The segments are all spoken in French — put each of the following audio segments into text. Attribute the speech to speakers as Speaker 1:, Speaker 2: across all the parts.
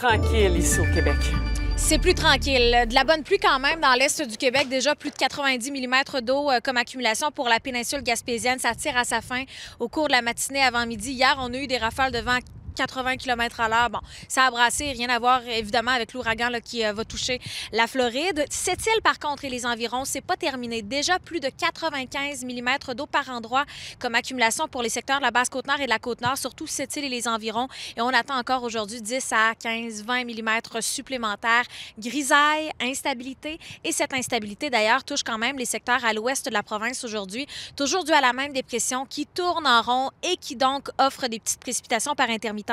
Speaker 1: tranquille ici au Québec. C'est plus tranquille. De la bonne pluie quand même dans l'est du Québec. Déjà plus de 90 mm d'eau euh, comme accumulation pour la péninsule gaspésienne. Ça tire à sa fin au cours de la matinée avant midi. Hier, on a eu des rafales de vent 80 km à l'heure. Bon, ça a brassé, rien à voir évidemment avec l'ouragan qui euh, va toucher la Floride. Cette île, par contre, et les environs, c'est pas terminé. Déjà plus de 95 mm d'eau par endroit comme accumulation pour les secteurs de la basse côte nord et de la côte nord, surtout cette île et les environs. Et on attend encore aujourd'hui 10 à 15, 20 mm supplémentaires. Grisaille, instabilité. Et cette instabilité, d'ailleurs, touche quand même les secteurs à l'ouest de la province aujourd'hui, toujours dû à la même dépression qui tourne en rond et qui donc offre des petites précipitations par intermittence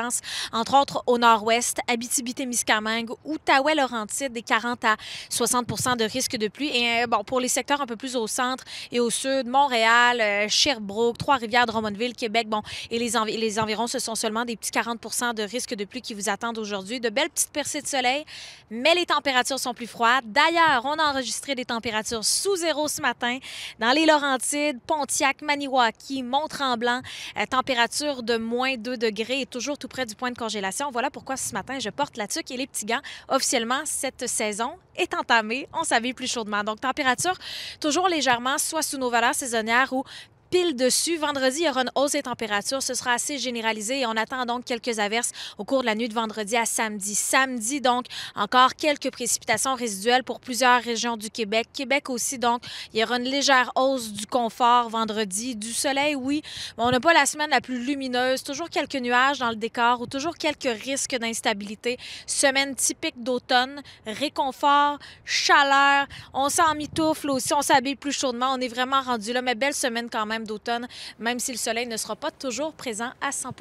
Speaker 1: entre autres au nord-ouest, Abitibi-Témiscamingue, outaouais laurentide des 40 à 60 de risque de pluie. Et euh, bon, pour les secteurs un peu plus au centre et au sud, Montréal, euh, Sherbrooke, Trois-Rivières, Drummondville, Québec, bon, et les, les environs, ce sont seulement des petits 40 de risque de pluie qui vous attendent aujourd'hui. De belles petites percées de soleil, mais les températures sont plus froides. D'ailleurs, on a enregistré des températures sous zéro ce matin dans les Laurentides, Pontiac, Maniwaki, Mont-Tremblant, euh, température de moins 2 degrés et toujours tout près du point de congélation. Voilà pourquoi ce matin, je porte la tuque et les petits gants. Officiellement, cette saison est entamée. On s'habille plus chaudement. Donc, température toujours légèrement, soit sous nos valeurs saisonnières ou pile dessus. Vendredi, il y aura une hausse des températures. Ce sera assez généralisé et on attend donc quelques averses au cours de la nuit de vendredi à samedi. Samedi, donc, encore quelques précipitations résiduelles pour plusieurs régions du Québec. Québec aussi, donc, il y aura une légère hausse du confort vendredi. Du soleil, oui, mais on n'a pas la semaine la plus lumineuse. Toujours quelques nuages dans le décor ou toujours quelques risques d'instabilité. Semaine typique d'automne, réconfort, chaleur. On s'en mitoufle aussi, on s'habille plus chaudement. On est vraiment rendu là, mais belle semaine quand même même d'automne, même si le soleil ne sera pas toujours présent à 100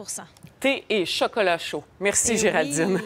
Speaker 1: Thé et chocolat chaud. Merci, eh Géraldine.